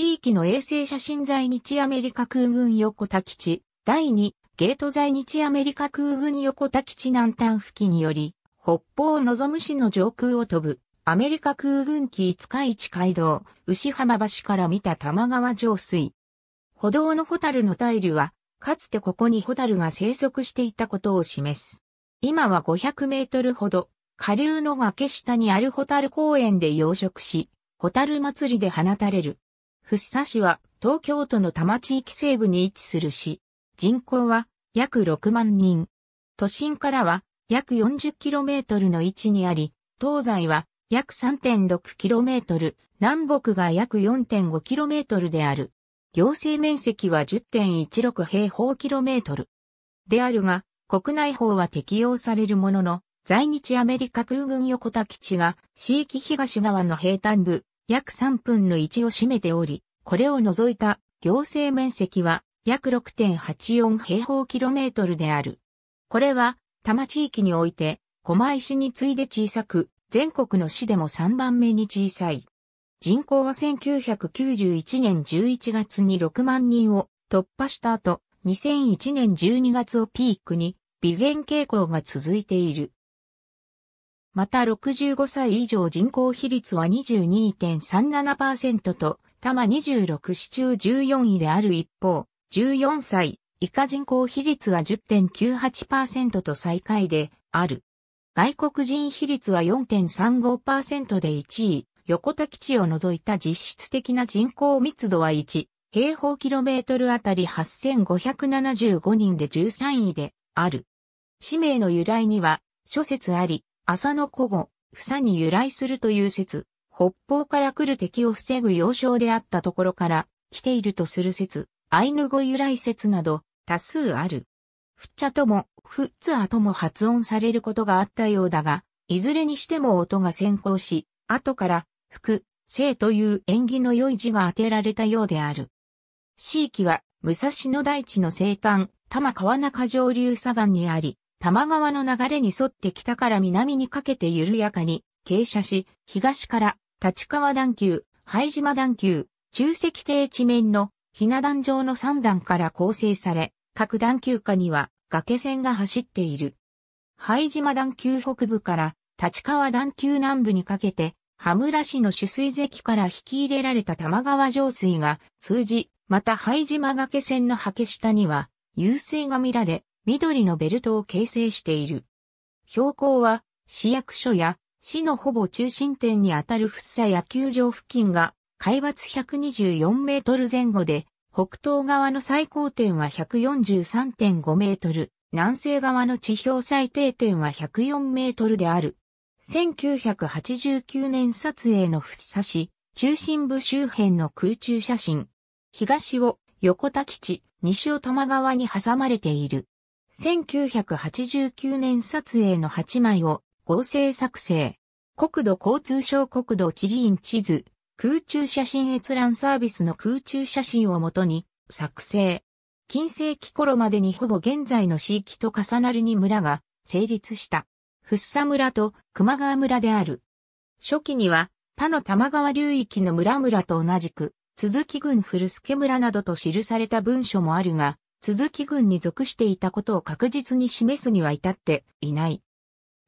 地域の衛星写真在日アメリカ空軍横田基地、第2、ゲート在日アメリカ空軍横田基地南端付近により、北方望む市の上空を飛ぶ、アメリカ空軍機五日市街道、牛浜橋から見た玉川上水。歩道のホタルのタイルは、かつてここにホタルが生息していたことを示す。今は500メートルほど、下流の崖下にあるホタル公園で養殖し、ホタル祭りで放たれる。福生市は東京都の多摩地域西部に位置する市。人口は約6万人。都心からは約 40km の位置にあり、東西は約 3.6km、南北が約 4.5km である。行政面積は10.16平方キロメートル。であるが、国内法は適用されるものの、在日アメリカ空軍横田基地が、市域東側の平坦部、約3分の1を占めており、これを除いた行政面積は約6.84平方キロメートルである。これは多摩地域において狛江市に次いで小さく、全国の市でも3番目に小さい。人口は1991年11月に6万人を突破した後、2001年12月をピークに微減傾向が続いている。また65歳以上人口比率は22.37%と玉26市中14位である一方、14歳以下人口比率は10.98%と最下位である。外国人比率は4.35%で1位、横田基地を除いた実質的な人口密度は1、平方キロメートルあたり8575人で13位である。氏名の由来には諸説あり、浅野古語、房に由来するという説、北方から来る敵を防ぐ要衝であったところから来ているとする説、アイヌ語由来説など多数ある。フッチャとも、フッツアとも発音されることがあったようだが、いずれにしても音が先行し、後から、福、生という縁起の良い字が当てられたようである。地域は、武蔵野大地の西端、玉川中上流左岸にあり、玉川の流れに沿って北から南にかけて緩やかに傾斜し、東から立川段丘、拝島段丘、中石低地面のひな壇状の3段から構成され、各段丘下には崖線が走っている。拝島段丘北部から立川段丘南部にかけて、羽村市の取水堰から引き入れられた玉川上水が通じ、また拝島崖線の刷毛下には、湧水が見られ、緑のベルトを形成している。標高は、市役所や市のほぼ中心点にあたる福生野球場付近が海抜124メートル前後で、北東側の最高点は143.5メートル、南西側の地表最低点は104メートルである。1989年撮影の福生市、中心部周辺の空中写真。東を横田基地、西を摩川に挟まれている。1989年撮影の8枚を合成作成。国土交通省国土地理院地図、空中写真閲覧サービスの空中写真をもとに作成。近世紀頃までにほぼ現在の地域と重なりに村が成立した。福生村と熊川村である。初期には他の玉川流域の村々と同じく、鈴木郡古助村などと記された文書もあるが、鈴木郡に属していたことを確実に示すには至っていない。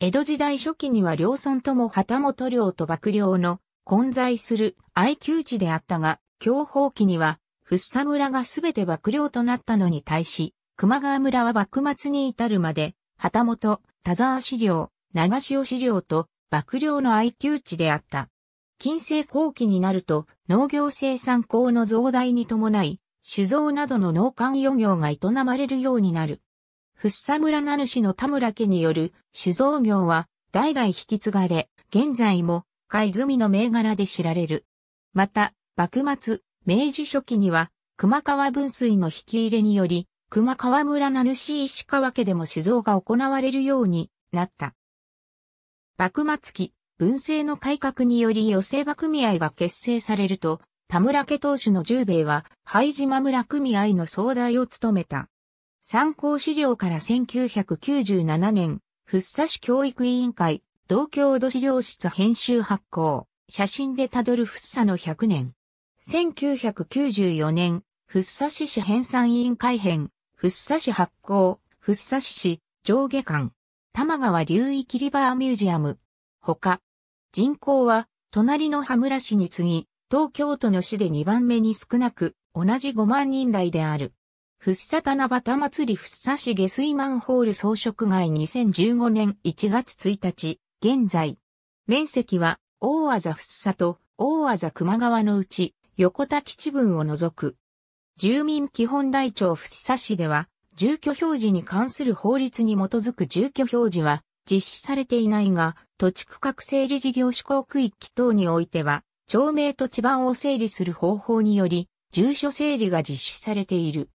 江戸時代初期には両村とも旗本領と幕領の混在する愛宮地であったが、享保期には、福佐村がすべて幕領となったのに対し、熊川村は幕末に至るまで、旗本、田沢資料、長潮資料と幕領の愛宮地であった。近世後期になると、農業生産工の増大に伴い、酒造などの農間漁業が営まれるようになる。福生村名主の田村家による酒造業は代々引き継がれ、現在も貝積みの銘柄で知られる。また、幕末、明治初期には熊川分水の引き入れにより、熊川村名主石川家でも酒造が行われるようになった。幕末期、文政の改革により寄せ場組合が結成されると、田村家当主の十兵衛は、灰島村組合の総代を務めた。参考資料から1997年、福生市教育委員会、同郷土資料室編集発行、写真でたどる福生の100年。1994年、福生市市編纂委員会編、福生市発行、福生市市、上下館、玉川流域リバーミュージアム。他、人口は、隣の羽村市に次ぎ、東京都の市で2番目に少なく、同じ5万人台である。ふっさ七夕祭りふっさ市下水マンホール装飾街2015年1月1日、現在。面積は、大和ふっさと大和熊川のうち、横田基地分を除く。住民基本台帳ふっさ市では、住居表示に関する法律に基づく住居表示は、実施されていないが、土地区画整理事業施行区域等においては、町名と地盤を整理する方法により、住所整理が実施されている。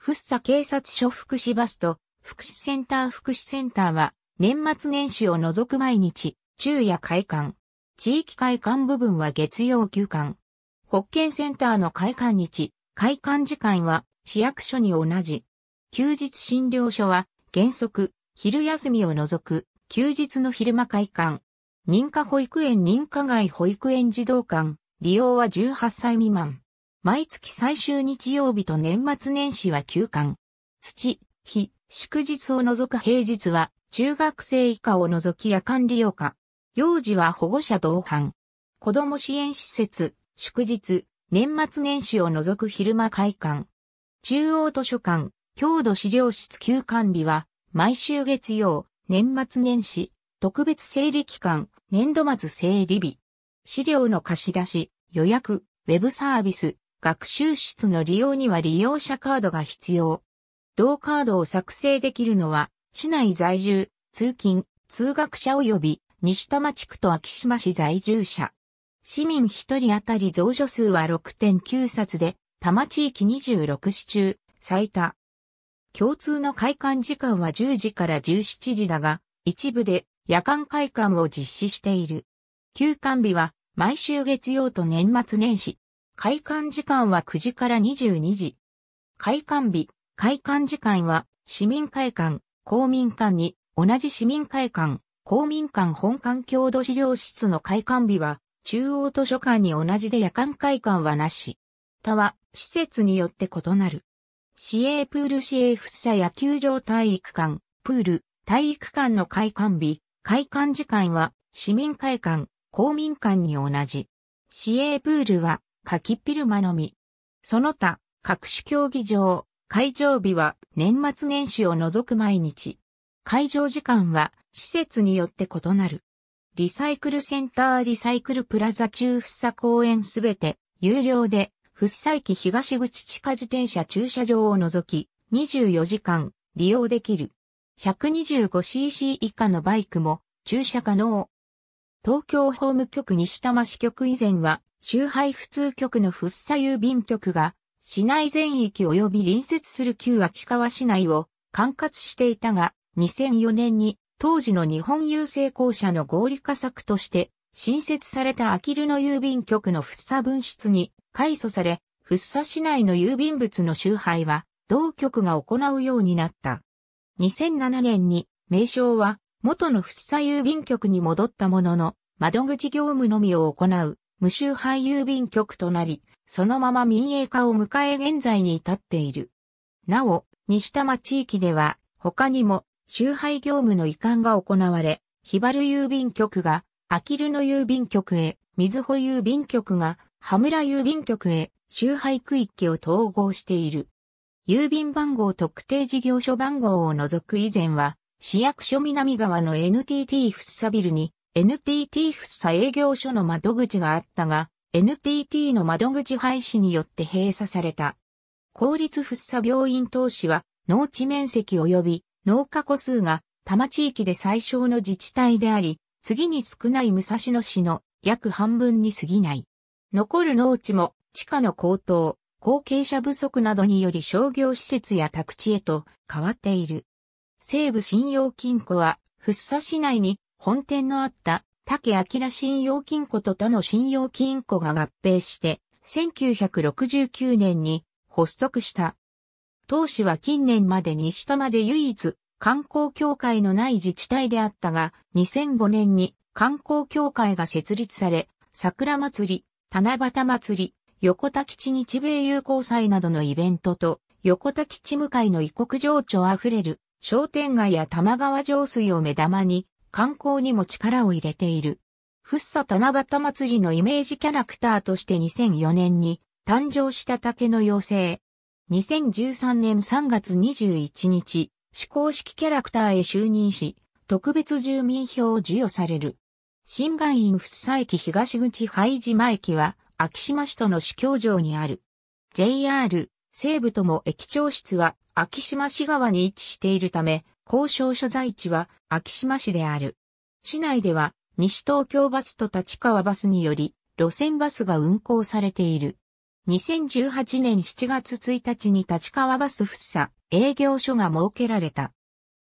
福祉警察署福祉バスと福祉センター福祉センターは年末年始を除く毎日、昼夜開館。地域開館部分は月曜休館。保健センターの開館日、開館時間は市役所に同じ。休日診療所は原則、昼休みを除く、休日の昼間開館。認可保育園認可外保育園児童館、利用は18歳未満。毎月最終日曜日と年末年始は休館。土、日、祝日を除く平日は中学生以下を除き夜間利用か。幼児は保護者同伴。子ども支援施設、祝日、年末年始を除く昼間開館。中央図書館、郷土資料室休館日は、毎週月曜、年末年始、特別整理期間、年度末整理日。資料の貸し出し、予約、ウェブサービス、学習室の利用には利用者カードが必要。同カードを作成できるのは、市内在住、通勤、通学者及び、西多摩地区と秋島市在住者。市民1人当たり増書数は6.9冊で、多摩地域26市中、最多。共通の開館時間は10時から17時だが、一部で夜間開館を実施している。休館日は毎週月曜と年末年始、開館時間は9時から22時。開館日、開館時間は、市民会館、公民館に、同じ市民会館、公民館本館郷土資料室の開館日は、中央図書館に同じで夜間会館はなし。他は、施設によって異なる。市営プール市営福祉野球場体育館、プール、体育館の開館日、開館時間は、市民会館、公民館に同じ。市営プールは、柿ピルマのみ。その他、各種競技場、会場日は年末年始を除く毎日。会場時間は施設によって異なる。リサイクルセンターリサイクルプラザ中福生公園すべて有料で、福生駅東口地下自転車駐車場を除き、24時間利用できる。125cc 以下のバイクも駐車可能。東京法務局西多摩支局以前は周配普通局の福生郵便局が、市内全域及び隣接する旧秋川市内を管轄していたが、2004年に当時の日本郵政公社の合理化策として新設された秋きるの郵便局の福生分室に改祖され、福生市内の郵便物の周配は同局が行うようになった。2007年に名称は元の福生郵便局に戻ったものの窓口業務のみを行う無臭廃郵便局となり、そのまま民営化を迎え現在に至っている。なお、西多摩地域では、他にも、集配業務の移管が行われ、日原郵便局が、あきるの郵便局へ、水穂郵便局が、羽村郵便局へ、集配区域を統合している。郵便番号特定事業所番号を除く以前は、市役所南側の NTT ッサビルに NTT 福佐営業所の窓口があったが、NTT の窓口廃止によって閉鎖された。公立福佐病院投資は、農地面積及び農家戸数が多摩地域で最小の自治体であり、次に少ない武蔵野市の約半分に過ぎない。残る農地も地価の高騰、後継者不足などにより商業施設や宅地へと変わっている。西部信用金庫は、福生市内に本店のあった竹明信用金庫と他の信用金庫が合併して、1969年に発足した。当市は近年まで西多摩で唯一観光協会のない自治体であったが、2005年に観光協会が設立され、桜祭り、七夕祭り、横田基地日米友好祭などのイベントと、横田基地向かいの異国情緒あふれる商店街や玉川上水を目玉に、観光にも力を入れている。ふっさ七夕祭りのイメージキャラクターとして2004年に誕生した竹の妖精。2013年3月21日、試行式キャラクターへ就任し、特別住民票を授与される。新岩院ふっさ駅東口灰島駅は、秋島市との市境上にある。JR、西部とも駅長室は、秋島市側に位置しているため、交渉所在地は秋島市である。市内では西東京バスと立川バスにより路線バスが運行されている。2018年7月1日に立川バス福佐営業所が設けられた。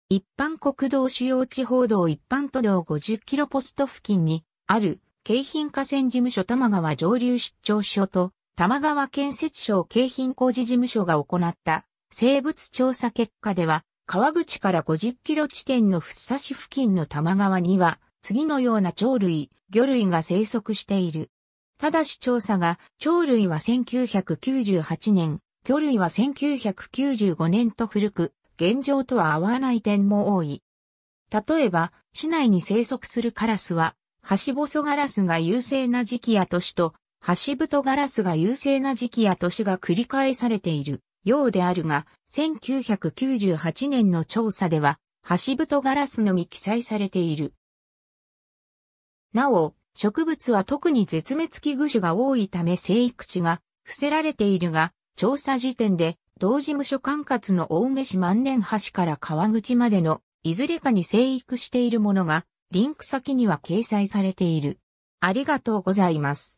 一般国道主要地方道一般都道50キロポスト付近にある京浜河川事務所玉川上流出張所と玉川建設省京浜工事事務所が行った生物調査結果では川口から50キロ地点の福佐市付近の多摩川には、次のような鳥類、魚類が生息している。ただし調査が、鳥類は1998年、魚類は1995年と古く、現状とは合わない点も多い。例えば、市内に生息するカラスは、ハシボソガラスが優勢な時期や年と、ハシブトガラスが優勢な時期や年が繰り返されている。ようであるが、1998年の調査では、橋太ガラスのみ記載されている。なお、植物は特に絶滅危惧種が多いため生育地が伏せられているが、調査時点で、同事務所管轄の青梅市万年橋から川口までのいずれかに生育しているものが、リンク先には掲載されている。ありがとうございます。